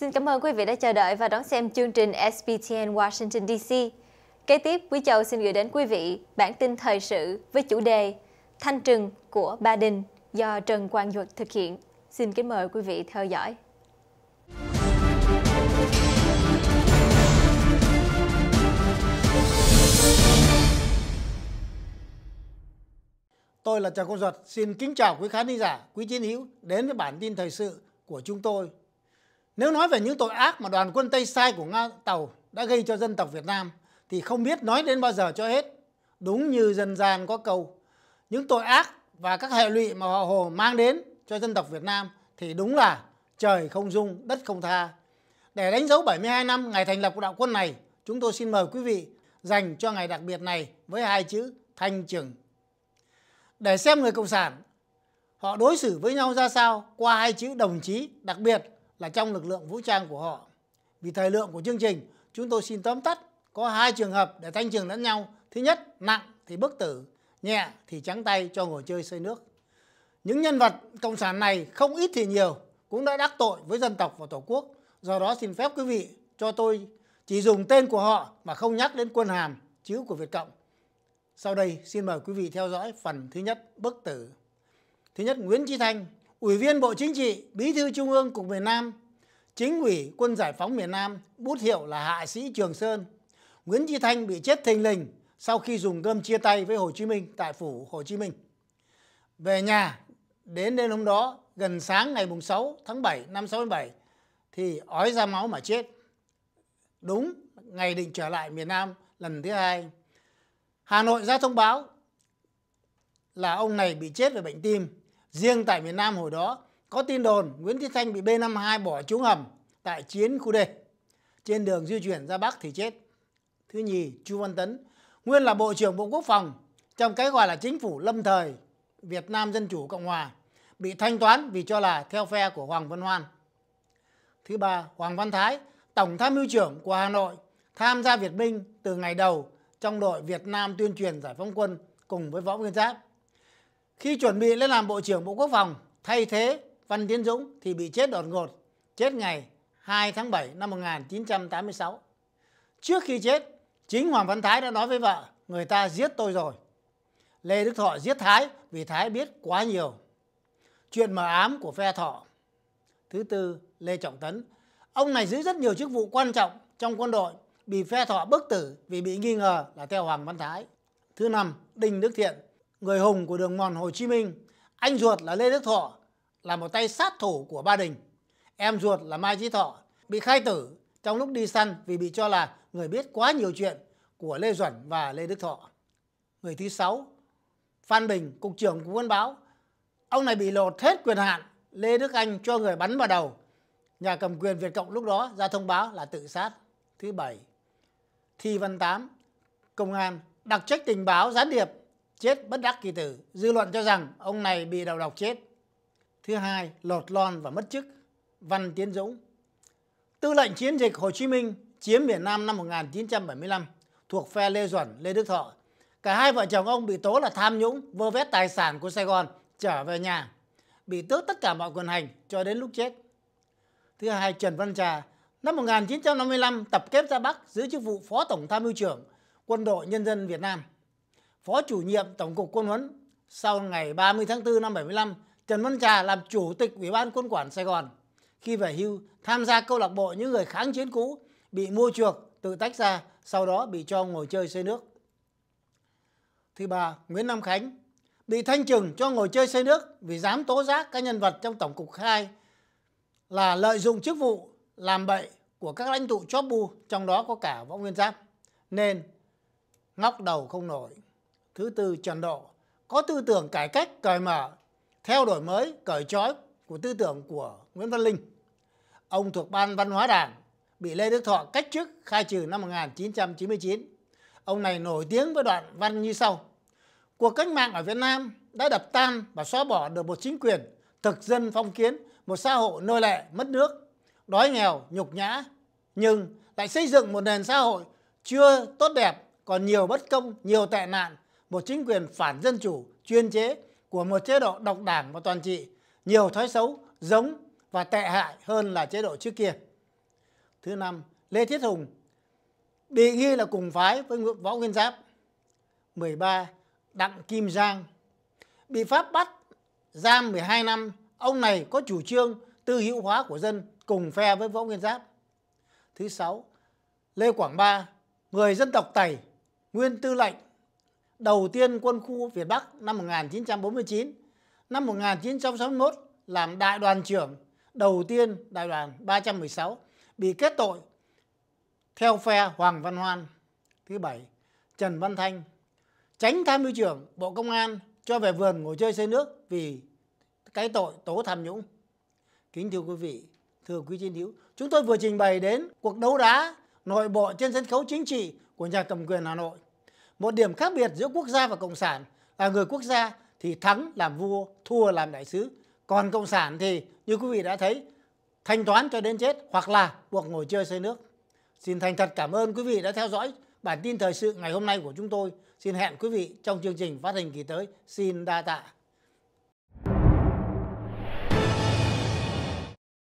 Xin cảm ơn quý vị đã chờ đợi và đón xem chương trình SBTN Washington DC. Kế tiếp, Quý Châu xin gửi đến quý vị bản tin thời sự với chủ đề Thanh trừng của Ba Đình do Trần Quang Duật thực hiện. Xin kính mời quý vị theo dõi. Tôi là Trần Quang Duật, xin kính chào quý khán giả, quý chiến hữu đến với bản tin thời sự của chúng tôi nếu nói về những tội ác mà đoàn quân Tây Sai của Nga Tàu đã gây cho dân tộc Việt Nam thì không biết nói đến bao giờ cho hết. Đúng như dân gian có câu, những tội ác và các hệ lụy mà họ Hồ mang đến cho dân tộc Việt Nam thì đúng là trời không dung, đất không tha. Để đánh dấu 72 năm ngày thành lập của đạo quân này, chúng tôi xin mời quý vị dành cho ngày đặc biệt này với hai chữ thanh trừng. Để xem người Cộng sản, họ đối xử với nhau ra sao qua hai chữ đồng chí, đặc biệt là trong lực lượng vũ trang của họ. Vì thời lượng của chương trình, chúng tôi xin tóm tắt có hai trường hợp để thanh trừng lẫn nhau. Thứ nhất, nặng thì bức tử, nhẹ thì trắng tay cho ngồi chơi xây nước. Những nhân vật cộng sản này không ít thì nhiều cũng đã đắc tội với dân tộc và tổ quốc. Do đó xin phép quý vị cho tôi chỉ dùng tên của họ mà không nhắc đến quân hàm chữ của Việt Cộng. Sau đây xin mời quý vị theo dõi phần thứ nhất bức tử. Thứ nhất Nguyễn Chí Thanh Ủy viên Bộ Chính trị, Bí thư Trung ương Cục miền Nam, Chính ủy Quân Giải phóng miền Nam, bút hiệu là Hạ sĩ Trường Sơn. Nguyễn Chí Thanh bị chết thình lình sau khi dùng cơm chia tay với Hồ Chí Minh tại phủ Hồ Chí Minh. Về nhà, đến đêm hôm đó, gần sáng ngày 6 tháng 7 năm 67, thì ói ra máu mà chết. Đúng, ngày định trở lại miền Nam lần thứ hai. Hà Nội ra thông báo là ông này bị chết về bệnh tim Riêng tại miền Nam hồi đó, có tin đồn Nguyễn Thị Thanh bị B-52 bỏ trúng hầm tại chiến khu D. Trên đường di chuyển ra Bắc thì chết. Thứ nhì, Chu Văn Tấn, nguyên là Bộ trưởng Bộ Quốc phòng trong cái gọi là chính phủ lâm thời Việt Nam Dân Chủ Cộng Hòa, bị thanh toán vì cho là theo phe của Hoàng Văn Hoan. Thứ ba, Hoàng Văn Thái, Tổng tham mưu trưởng của Hà Nội, tham gia Việt Minh từ ngày đầu trong đội Việt Nam tuyên truyền giải phóng quân cùng với Võ Nguyên Giáp. Khi chuẩn bị lên làm Bộ trưởng Bộ Quốc phòng thay thế Văn Tiến Dũng thì bị chết đột ngột, chết ngày 2 tháng 7 năm 1986. Trước khi chết, chính Hoàng Văn Thái đã nói với vợ, người ta giết tôi rồi. Lê Đức Thọ giết Thái vì Thái biết quá nhiều. Chuyện mờ ám của phe Thọ. Thứ tư, Lê Trọng Tấn. Ông này giữ rất nhiều chức vụ quan trọng trong quân đội, bị phe Thọ bức tử vì bị nghi ngờ là theo Hoàng Văn Thái. Thứ năm, Đinh Đức Thiện người hùng của đường mòn Hồ Chí Minh, anh ruột là Lê Đức Thọ, là một tay sát thủ của Ba Đình. Em ruột là Mai Chí Thọ, bị khai tử trong lúc đi săn vì bị cho là người biết quá nhiều chuyện của Lê Duẩn và Lê Đức Thọ. Người thứ sáu, Phan Bình, cục trưởng của quân báo. Ông này bị lột hết quyền hạn, Lê Đức Anh cho người bắn vào đầu. Nhà cầm quyền Việt Cộng lúc đó ra thông báo là tự sát. Thứ bảy, Thi Văn Tám, công an đặc trách tình báo gián điệp chết bất đắc kỳ tử, dư luận cho rằng ông này bị đầu độc chết. Thứ hai, lột lon và mất chức, Văn Tiến Dũng. Tư lệnh chiến dịch Hồ Chí Minh chiếm miền Nam năm 1975 thuộc phe Lê Duẩn, Lê Đức Thọ. Cả hai vợ chồng ông bị tố là tham nhũng, vơ vét tài sản của Sài Gòn trở về nhà, bị tước tất cả mọi quyền hành cho đến lúc chết. Thứ hai, Trần Văn Trà, năm 1955 tập kết ra Bắc giữ chức vụ Phó Tổng Tham mưu trưởng Quân đội Nhân dân Việt Nam. Phó chủ nhiệm Tổng cục Quân huấn. Sau ngày 30 tháng 4 năm 75, Trần Văn Trà làm chủ tịch Ủy ban Quân quản Sài Gòn. Khi về hưu, tham gia câu lạc bộ những người kháng chiến cũ, bị mua chuộc, tự tách ra, sau đó bị cho ngồi chơi xây nước. Thứ ba, Nguyễn Nam Khánh bị thanh trừng cho ngồi chơi xây nước vì dám tố giác các nhân vật trong Tổng cục 2 là lợi dụng chức vụ làm bậy của các lãnh tụ chóp bu, trong đó có cả Võ Nguyên Giáp, nên ngóc đầu không nổi. Thứ tư trần độ, có tư tưởng cải cách cởi mở, theo đổi mới cởi trói của tư tưởng của Nguyễn Văn Linh. Ông thuộc Ban Văn hóa Đảng, bị Lê Đức Thọ cách chức khai trừ năm 1999. Ông này nổi tiếng với đoạn văn như sau. Cuộc cách mạng ở Việt Nam đã đập tan và xóa bỏ được một chính quyền thực dân phong kiến, một xã hội nô lệ, mất nước, đói nghèo, nhục nhã, nhưng lại xây dựng một nền xã hội chưa tốt đẹp, còn nhiều bất công, nhiều tệ nạn, một chính quyền phản dân chủ, chuyên chế của một chế độ độc đảng và toàn trị, nhiều thói xấu, giống và tệ hại hơn là chế độ trước kia. Thứ năm, Lê Thiết Hùng bị nghi là cùng phái với Võ Nguyên Giáp. 13. Đặng Kim Giang bị Pháp bắt giam 12 năm, ông này có chủ trương tư hữu hóa của dân cùng phe với Võ Nguyên Giáp. Thứ sáu, Lê Quảng Ba, người dân tộc Tày, nguyên tư lệnh đầu tiên quân khu Việt Bắc năm 1949, năm 1961 làm đại đoàn trưởng đầu tiên đại đoàn 316 bị kết tội theo phe Hoàng Văn Hoan. Thứ bảy, Trần Văn Thanh, tránh tham mưu trưởng Bộ Công an cho về vườn ngồi chơi xây nước vì cái tội tố tham nhũng. Kính thưa quý vị, thưa quý chiến hữu, chúng tôi vừa trình bày đến cuộc đấu đá nội bộ trên sân khấu chính trị của nhà cầm quyền Hà Nội một điểm khác biệt giữa quốc gia và cộng sản là người quốc gia thì thắng làm vua thua làm đại sứ còn cộng sản thì như quý vị đã thấy thanh toán cho đến chết hoặc là buộc ngồi chơi xây nước xin thành thật cảm ơn quý vị đã theo dõi bản tin thời sự ngày hôm nay của chúng tôi xin hẹn quý vị trong chương trình phát hành kỳ tới xin đa tạ